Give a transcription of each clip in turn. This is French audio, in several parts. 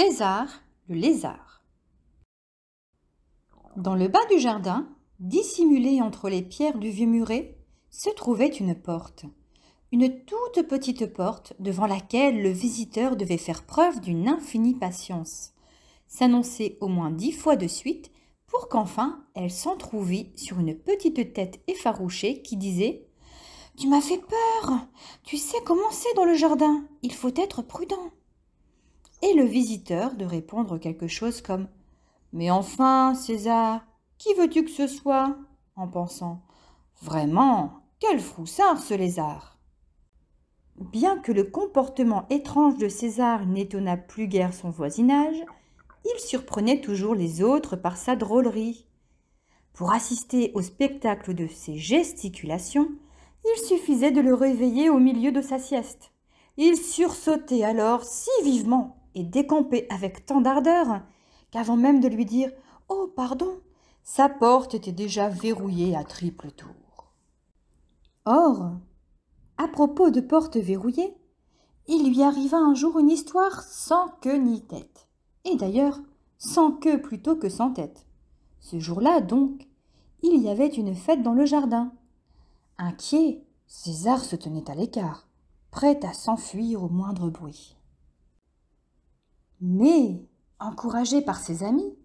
César le lézard. Dans le bas du jardin, dissimulé entre les pierres du vieux muret, se trouvait une porte. Une toute petite porte devant laquelle le visiteur devait faire preuve d'une infinie patience, s'annoncer au moins dix fois de suite pour qu'enfin elle s'entr'ouvît sur une petite tête effarouchée qui disait Tu m'as fait peur Tu sais comment c'est dans le jardin, il faut être prudent et le visiteur de répondre quelque chose comme ⁇ Mais enfin, César, qui veux-tu que ce soit ?⁇ en pensant ⁇ Vraiment, quel froussard ce lézard !⁇ Bien que le comportement étrange de César n'étonnât plus guère son voisinage, il surprenait toujours les autres par sa drôlerie. Pour assister au spectacle de ses gesticulations, il suffisait de le réveiller au milieu de sa sieste. Il sursautait alors si vivement et avec tant d'ardeur qu'avant même de lui dire Oh, pardon, sa porte était déjà verrouillée à triple tour. Or, à propos de portes verrouillées il lui arriva un jour une histoire sans queue ni tête, et d'ailleurs sans queue plutôt que sans tête. Ce jour-là, donc, il y avait une fête dans le jardin. Inquiet, César se tenait à l'écart, prêt à s'enfuir au moindre bruit. Mais, encouragé par ses amis,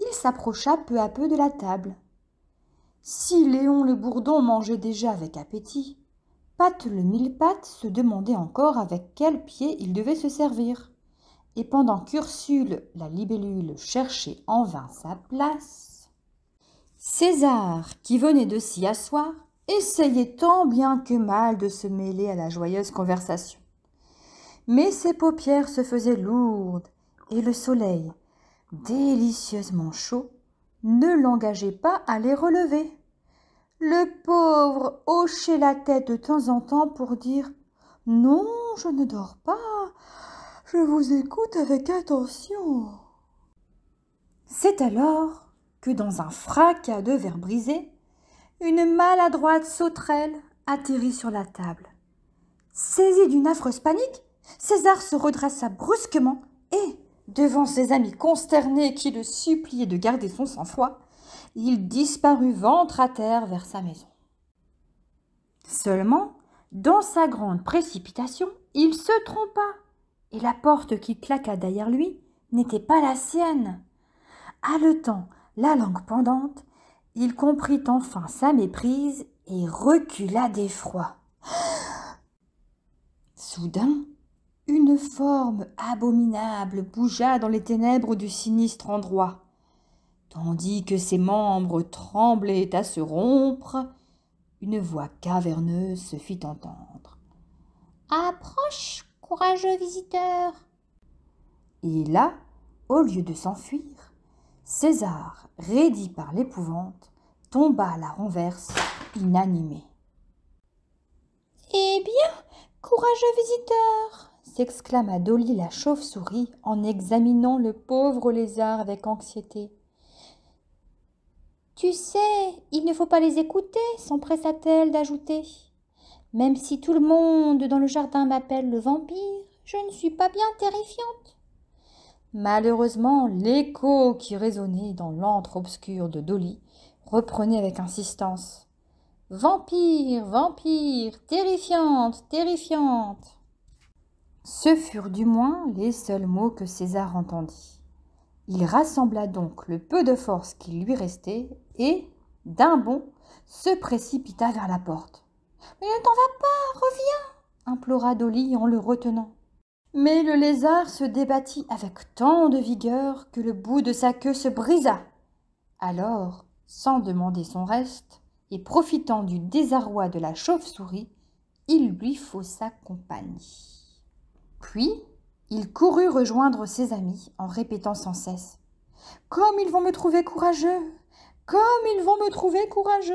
il s'approcha peu à peu de la table. Si Léon le Bourdon mangeait déjà avec appétit, Pat le millepattes se demandait encore avec quel pied il devait se servir. Et pendant qu'Ursule, la libellule, cherchait en vain sa place, César, qui venait de s'y asseoir, essayait tant bien que mal de se mêler à la joyeuse conversation. Mais ses paupières se faisaient lourdes et le soleil, délicieusement chaud, ne l'engageait pas à les relever. Le pauvre hochait la tête de temps en temps pour dire Non, je ne dors pas, je vous écoute avec attention. C'est alors que dans un fracas de verre brisé, une maladroite sauterelle atterrit sur la table. Saisi d'une affreuse panique, César se redressa brusquement et, Devant ses amis consternés qui le suppliaient de garder son sang-froid, il disparut ventre à terre vers sa maison. Seulement, dans sa grande précipitation, il se trompa, et la porte qui claqua derrière lui n'était pas la sienne. Haletant, la langue pendante, il comprit enfin sa méprise et recula d'effroi. Soudain, une forme abominable bougea dans les ténèbres du sinistre endroit. Tandis que ses membres tremblaient à se rompre, une voix caverneuse se fit entendre. Approche, courageux visiteur. Et là, au lieu de s'enfuir, César, raidi par l'épouvante, tomba à la renverse, inanimé. Eh bien, courageux visiteur, exclama Dolly la chauve-souris en examinant le pauvre lézard avec anxiété. Tu sais, il ne faut pas les écouter, s'empressa-t-elle d'ajouter. Même si tout le monde dans le jardin m'appelle le vampire, je ne suis pas bien terrifiante. Malheureusement, l'écho qui résonnait dans l'antre obscur de Dolly reprenait avec insistance. Vampire, vampire, terrifiante, terrifiante. Ce furent du moins les seuls mots que César entendit. Il rassembla donc le peu de force qui lui restait et, d'un bond, se précipita vers la porte. Mais ne t'en va pas, reviens implora Dolly en le retenant. Mais le lézard se débattit avec tant de vigueur que le bout de sa queue se brisa. Alors, sans demander son reste, et profitant du désarroi de la chauve-souris, il lui faussa compagnie. Puis, il courut rejoindre ses amis en répétant sans cesse ⁇ Comme ils vont me trouver courageux Comme ils vont me trouver courageux !⁇